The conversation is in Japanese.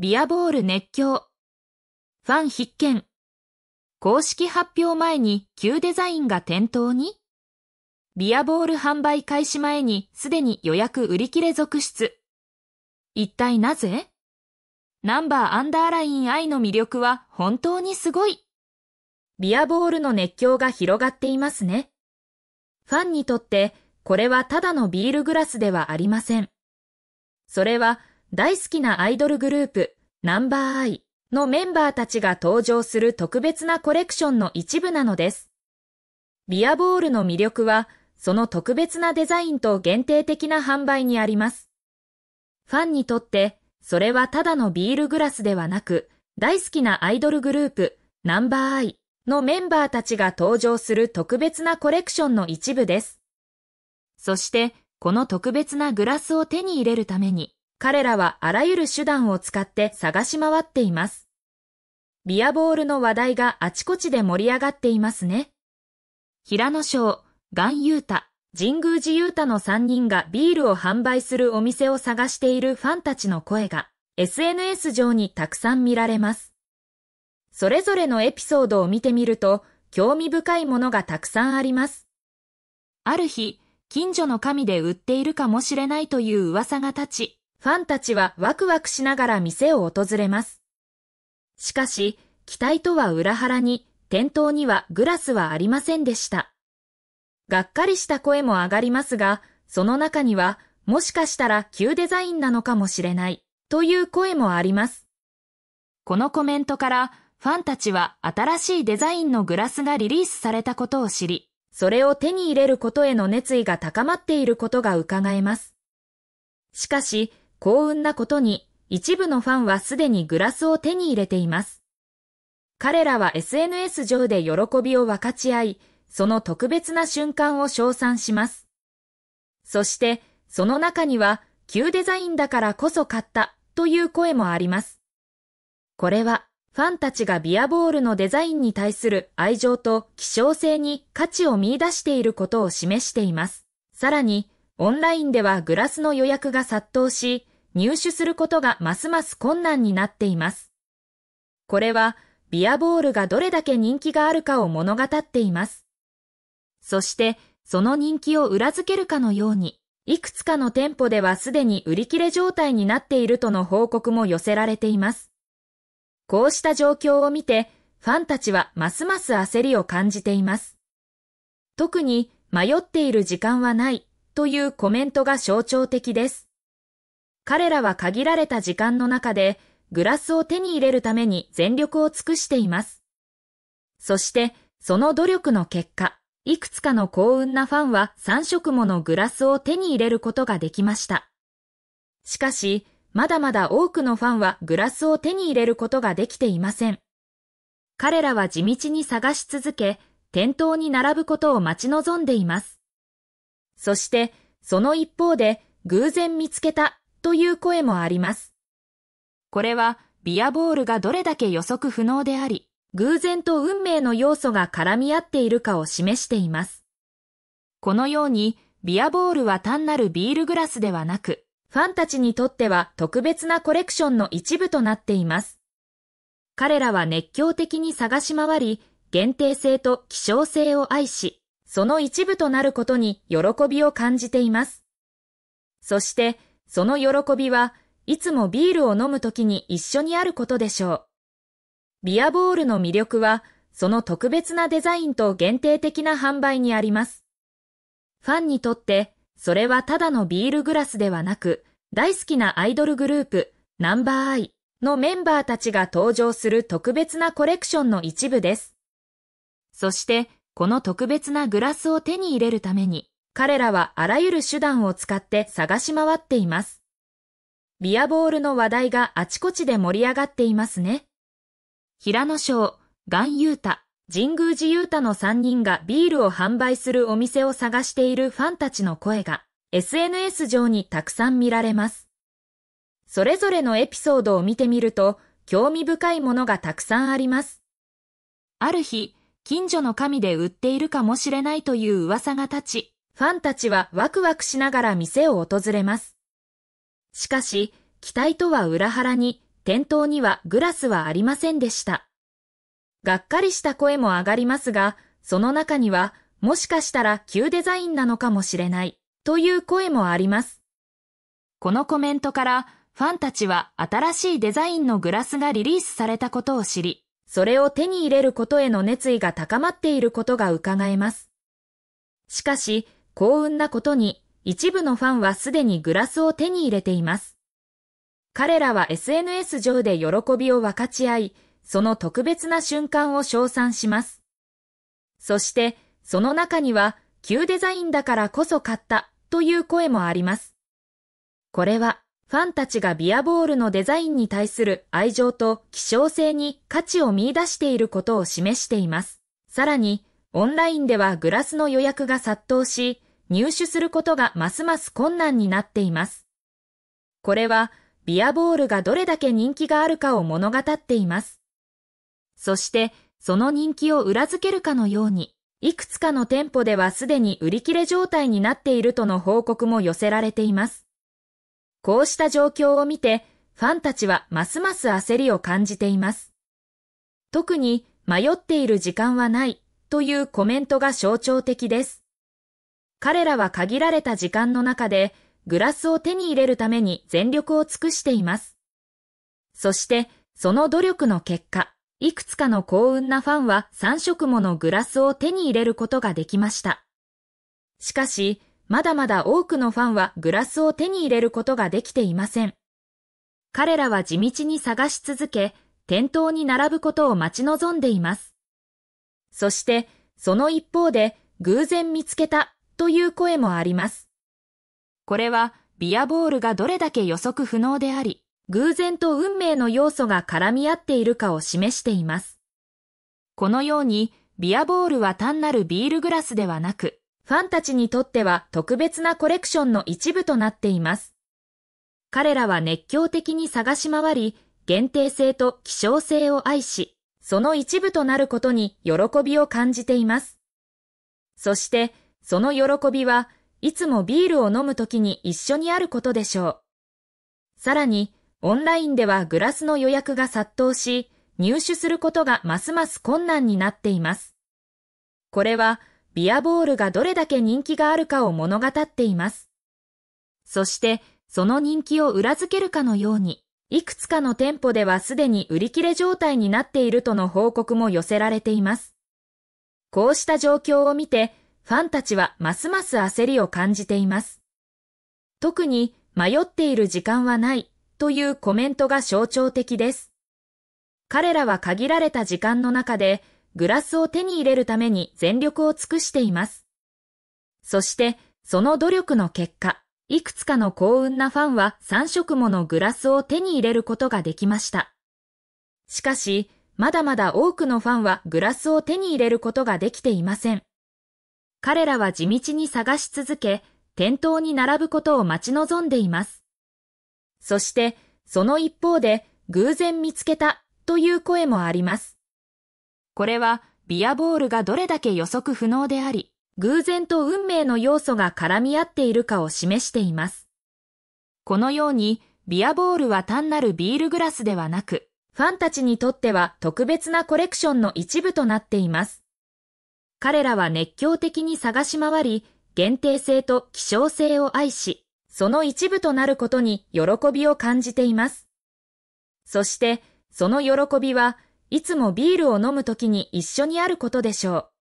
ビアボール熱狂。ファン必見。公式発表前に旧デザインが店頭にビアボール販売開始前にすでに予約売り切れ続出。一体なぜナンバーアンダーライン I の魅力は本当にすごい。ビアボールの熱狂が広がっていますね。ファンにとってこれはただのビールグラスではありません。それは大好きなアイドルグループ、ナンバーアイのメンバーたちが登場する特別なコレクションの一部なのです。ビアボールの魅力は、その特別なデザインと限定的な販売にあります。ファンにとって、それはただのビールグラスではなく、大好きなアイドルグループ、ナンバーアイのメンバーたちが登場する特別なコレクションの一部です。そして、この特別なグラスを手に入れるために、彼らはあらゆる手段を使って探し回っています。ビアボールの話題があちこちで盛り上がっていますね。平野省、岩優太、神宮寺優太の3人がビールを販売するお店を探しているファンたちの声が SNS 上にたくさん見られます。それぞれのエピソードを見てみると興味深いものがたくさんあります。ある日、近所の神で売っているかもしれないという噂が立ち、ファンたちはワクワクしながら店を訪れます。しかし、期待とは裏腹に、店頭にはグラスはありませんでした。がっかりした声も上がりますが、その中には、もしかしたら旧デザインなのかもしれない、という声もあります。このコメントから、ファンたちは新しいデザインのグラスがリリースされたことを知り、それを手に入れることへの熱意が高まっていることが伺えます。しかし、幸運なことに、一部のファンはすでにグラスを手に入れています。彼らは SNS 上で喜びを分かち合い、その特別な瞬間を称賛します。そして、その中には、旧デザインだからこそ買ったという声もあります。これは、ファンたちがビアボールのデザインに対する愛情と希少性に価値を見出していることを示しています。さらに、オンラインではグラスの予約が殺到し、入手することがますます困難になっています。これはビアボールがどれだけ人気があるかを物語っています。そしてその人気を裏付けるかのように、いくつかの店舗ではすでに売り切れ状態になっているとの報告も寄せられています。こうした状況を見て、ファンたちはますます焦りを感じています。特に迷っている時間はないというコメントが象徴的です。彼らは限られた時間の中でグラスを手に入れるために全力を尽くしています。そして、その努力の結果、いくつかの幸運なファンは3色ものグラスを手に入れることができました。しかし、まだまだ多くのファンはグラスを手に入れることができていません。彼らは地道に探し続け、店頭に並ぶことを待ち望んでいます。そして、その一方で偶然見つけたという声もあります。これはビアボールがどれだけ予測不能であり、偶然と運命の要素が絡み合っているかを示しています。このように、ビアボールは単なるビールグラスではなく、ファンたちにとっては特別なコレクションの一部となっています。彼らは熱狂的に探し回り、限定性と希少性を愛し、その一部となることに喜びを感じています。そして、その喜びはいつもビールを飲むときに一緒にあることでしょう。ビアボールの魅力は、その特別なデザインと限定的な販売にあります。ファンにとって、それはただのビールグラスではなく、大好きなアイドルグループ、ナンバーアイのメンバーたちが登場する特別なコレクションの一部です。そして、この特別なグラスを手に入れるために、彼らはあらゆる手段を使って探し回っています。ビアボールの話題があちこちで盛り上がっていますね。平野省、岩優太、神宮寺優太の3人がビールを販売するお店を探しているファンたちの声が SNS 上にたくさん見られます。それぞれのエピソードを見てみると興味深いものがたくさんあります。ある日、近所の神で売っているかもしれないという噂が立ち、ファンたちはワクワクしながら店を訪れます。しかし、期待とは裏腹に、店頭にはグラスはありませんでした。がっかりした声も上がりますが、その中には、もしかしたら旧デザインなのかもしれない、という声もあります。このコメントから、ファンたちは新しいデザインのグラスがリリースされたことを知り、それを手に入れることへの熱意が高まっていることが伺えます。しかし、幸運なことに、一部のファンはすでにグラスを手に入れています。彼らは SNS 上で喜びを分かち合い、その特別な瞬間を称賛します。そして、その中には、旧デザインだからこそ買ったという声もあります。これは、ファンたちがビアボールのデザインに対する愛情と希少性に価値を見出していることを示しています。さらに、オンラインではグラスの予約が殺到し、入手することがますます困難になっています。これはビアボールがどれだけ人気があるかを物語っています。そしてその人気を裏付けるかのように、いくつかの店舗ではすでに売り切れ状態になっているとの報告も寄せられています。こうした状況を見て、ファンたちはますます焦りを感じています。特に迷っている時間はないというコメントが象徴的です。彼らは限られた時間の中でグラスを手に入れるために全力を尽くしています。そして、その努力の結果、いくつかの幸運なファンは3色ものグラスを手に入れることができました。しかし、まだまだ多くのファンはグラスを手に入れることができていません。彼らは地道に探し続け、店頭に並ぶことを待ち望んでいます。そして、その一方で偶然見つけたという声もあります。これはビアボールがどれだけ予測不能であり、偶然と運命の要素が絡み合っているかを示しています。このように、ビアボールは単なるビールグラスではなく、ファンたちにとっては特別なコレクションの一部となっています。彼らは熱狂的に探し回り、限定性と希少性を愛し、その一部となることに喜びを感じています。そして、その喜びはいつもビールを飲むときに一緒にあることでしょう。さらに、オンラインではグラスの予約が殺到し、入手することがますます困難になっています。これは、ビアボールがどれだけ人気があるかを物語っています。そして、その人気を裏付けるかのように、いくつかの店舗ではすでに売り切れ状態になっているとの報告も寄せられています。こうした状況を見て、ファンたちはますます焦りを感じています。特に迷っている時間はないというコメントが象徴的です。彼らは限られた時間の中でグラスを手に入れるために全力を尽くしています。そしてその努力の結果、いくつかの幸運なファンは3色ものグラスを手に入れることができました。しかし、まだまだ多くのファンはグラスを手に入れることができていません。彼らは地道に探し続け、店頭に並ぶことを待ち望んでいます。そして、その一方で、偶然見つけたという声もあります。これは、ビアボールがどれだけ予測不能であり、偶然と運命の要素が絡み合っているかを示しています。このように、ビアボールは単なるビールグラスではなく、ファンたちにとっては特別なコレクションの一部となっています。彼らは熱狂的に探し回り、限定性と希少性を愛し、その一部となることに喜びを感じています。そして、その喜びはいつもビールを飲む時に一緒にあることでしょう。